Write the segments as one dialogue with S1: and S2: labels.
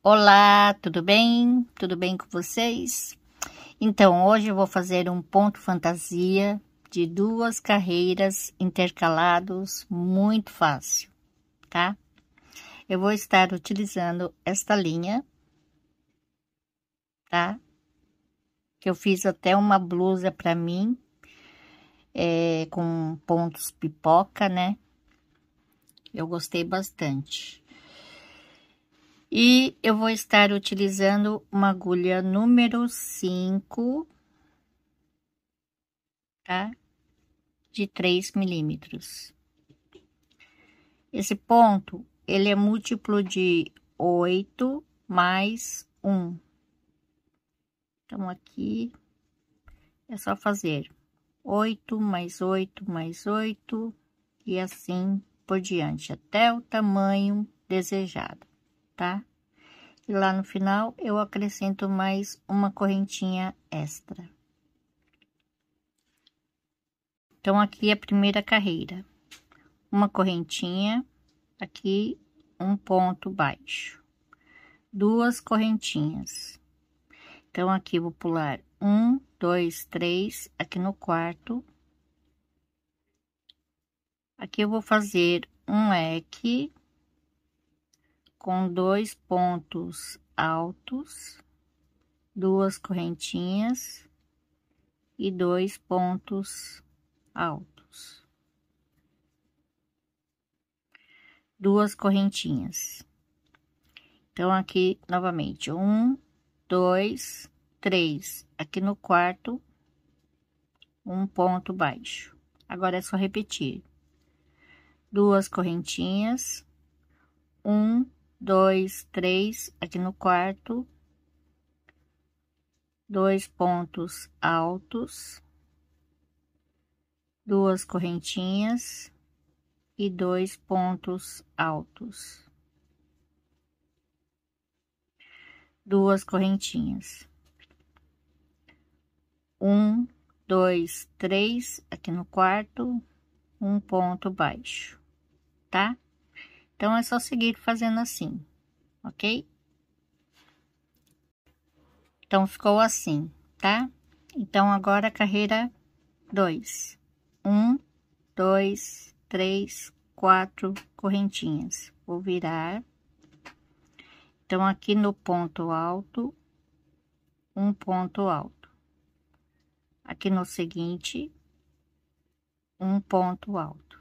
S1: Olá, tudo bem? Tudo bem com vocês? Então, hoje eu vou fazer um ponto fantasia de duas carreiras intercalados, muito fácil, tá? Eu vou estar utilizando esta linha, tá? Que eu fiz até uma blusa para mim, é, com pontos pipoca, né? Eu gostei bastante. E eu vou estar utilizando uma agulha número 5, tá? De 3 milímetros. Esse ponto, ele é múltiplo de 8 mais 1. Então, aqui é só fazer 8 mais 8 mais 8 e assim por diante, até o tamanho desejado tá? E lá no final, eu acrescento mais uma correntinha extra. Então, aqui é a primeira carreira. Uma correntinha, aqui um ponto baixo. Duas correntinhas. Então, aqui vou pular um, dois, três, aqui no quarto. Aqui eu vou fazer um leque, com dois pontos altos, duas correntinhas e dois pontos altos. Duas correntinhas. Então, aqui novamente, um, dois, três. Aqui no quarto, um ponto baixo. Agora é só repetir: duas correntinhas, um dois, três, aqui no quarto, dois pontos altos, duas correntinhas e dois pontos altos, duas correntinhas, um, dois, três, aqui no quarto, um ponto baixo, tá? Então, é só seguir fazendo assim, ok? Então, ficou assim, tá? Então, agora, carreira 2. 1, 2, 3, 4 correntinhas. Vou virar. Então, aqui no ponto alto, um ponto alto. Aqui no seguinte, um ponto alto.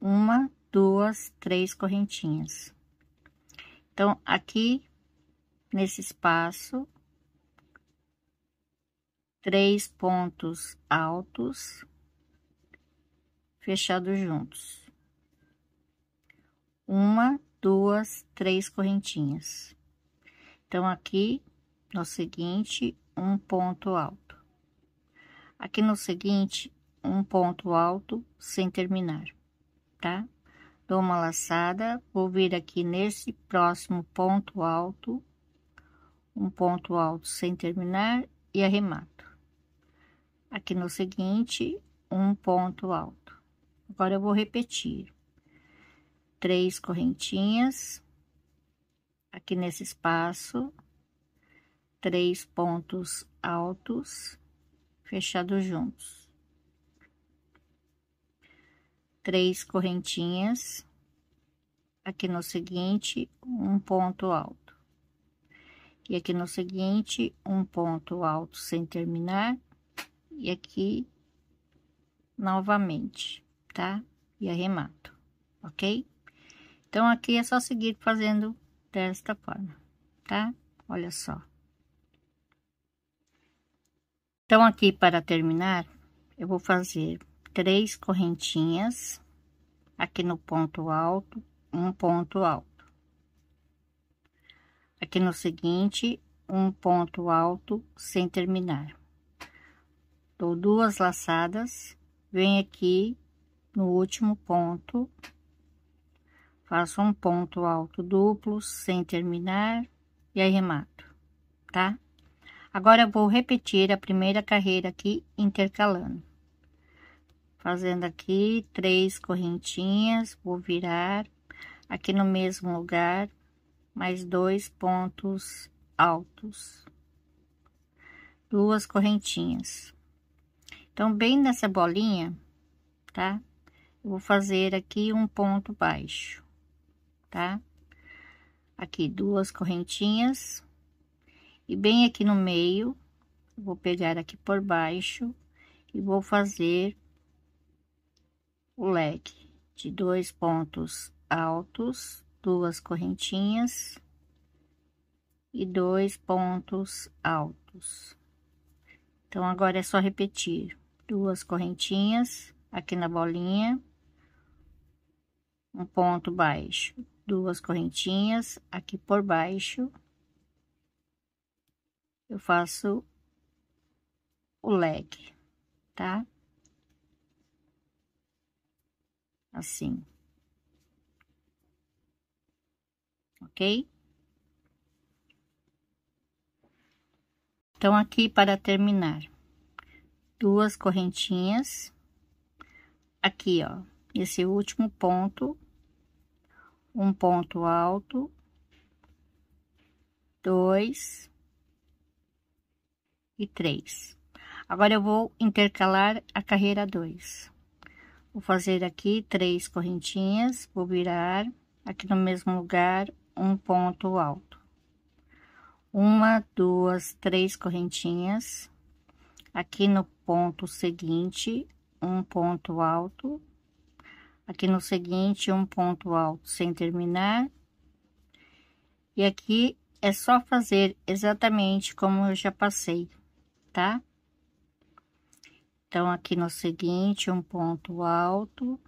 S1: Uma, duas, três correntinhas. Então, aqui, nesse espaço, três pontos altos, fechados juntos. Uma, duas, três correntinhas. Então, aqui, no seguinte, um ponto alto. Aqui no seguinte, um ponto alto sem terminar, tá? dou uma laçada, vou vir aqui nesse próximo ponto alto, um ponto alto sem terminar e arremato. Aqui no seguinte, um ponto alto. Agora, eu vou repetir. Três correntinhas, aqui nesse espaço, três pontos altos, fechados juntos três correntinhas aqui no seguinte um ponto alto e aqui no seguinte um ponto alto sem terminar e aqui novamente tá e arremato ok então aqui é só seguir fazendo desta forma tá olha só então aqui para terminar eu vou fazer três correntinhas aqui no ponto alto, um ponto alto. Aqui no seguinte, um ponto alto sem terminar. Dou duas laçadas, venho aqui no último ponto, faço um ponto alto duplo sem terminar e arremato, tá? Agora, eu vou repetir a primeira carreira aqui intercalando. Fazendo aqui três correntinhas, vou virar aqui no mesmo lugar, mais dois pontos altos. Duas correntinhas. Então, bem nessa bolinha, tá? Eu vou fazer aqui um ponto baixo, tá? Aqui duas correntinhas. E bem aqui no meio, vou pegar aqui por baixo e vou fazer o leque de dois pontos altos, duas correntinhas e dois pontos altos. Então, agora é só repetir duas correntinhas aqui na bolinha, um ponto baixo, duas correntinhas aqui por baixo. Eu faço o leg, tá? assim. Ok? Então, aqui para terminar, duas correntinhas. Aqui, ó, esse último ponto, um ponto alto, dois e três. Agora, eu vou intercalar a carreira dois. Vou fazer aqui três correntinhas, vou virar aqui no mesmo lugar um ponto alto. Uma, duas, três correntinhas. Aqui no ponto seguinte, um ponto alto. Aqui no seguinte, um ponto alto sem terminar. E aqui é só fazer exatamente como eu já passei, tá? Então, aqui no seguinte, um ponto alto.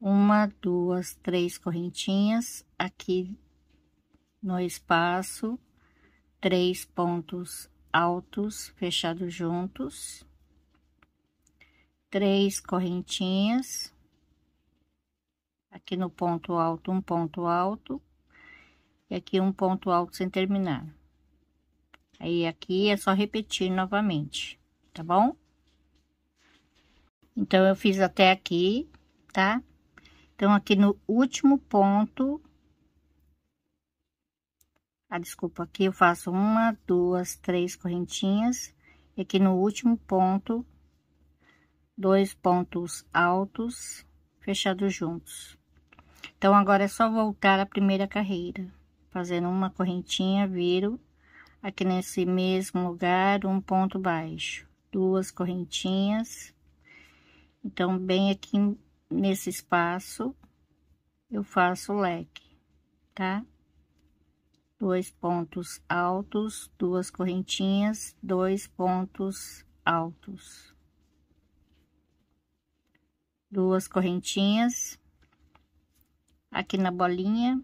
S1: Uma, duas, três correntinhas. Aqui no espaço, três pontos altos fechados juntos. Três correntinhas. Aqui no ponto alto, um ponto alto. E aqui um ponto alto sem terminar. Aí, aqui é só repetir novamente, tá bom? Então, eu fiz até aqui, tá? Então, aqui no último ponto... Ah, desculpa, aqui eu faço uma, duas, três correntinhas. E aqui no último ponto, dois pontos altos fechados juntos. Então, agora é só voltar a primeira carreira. Fazendo uma correntinha, viro aqui nesse mesmo lugar, um ponto baixo, duas correntinhas. Então, bem aqui nesse espaço, eu faço o leque, tá? Dois pontos altos, duas correntinhas, dois pontos altos. Duas correntinhas, aqui na bolinha,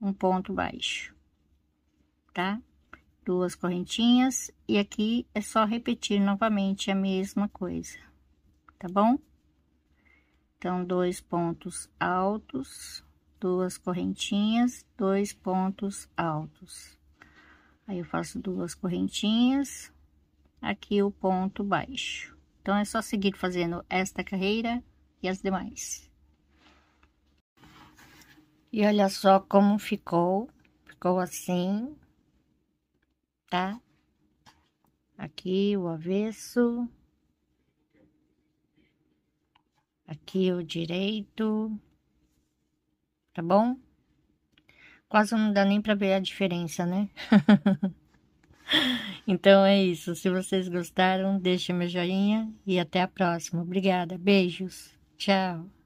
S1: um ponto baixo, tá? duas correntinhas, e aqui é só repetir novamente a mesma coisa, tá bom? Então, dois pontos altos, duas correntinhas, dois pontos altos. Aí, eu faço duas correntinhas, aqui o ponto baixo. Então, é só seguir fazendo esta carreira e as demais. E olha só como ficou, ficou assim, tá? Aqui o avesso. Aqui o direito. Tá bom? Quase não dá nem pra ver a diferença, né? então é isso. Se vocês gostaram, deixa meu joinha e até a próxima. Obrigada. Beijos. Tchau.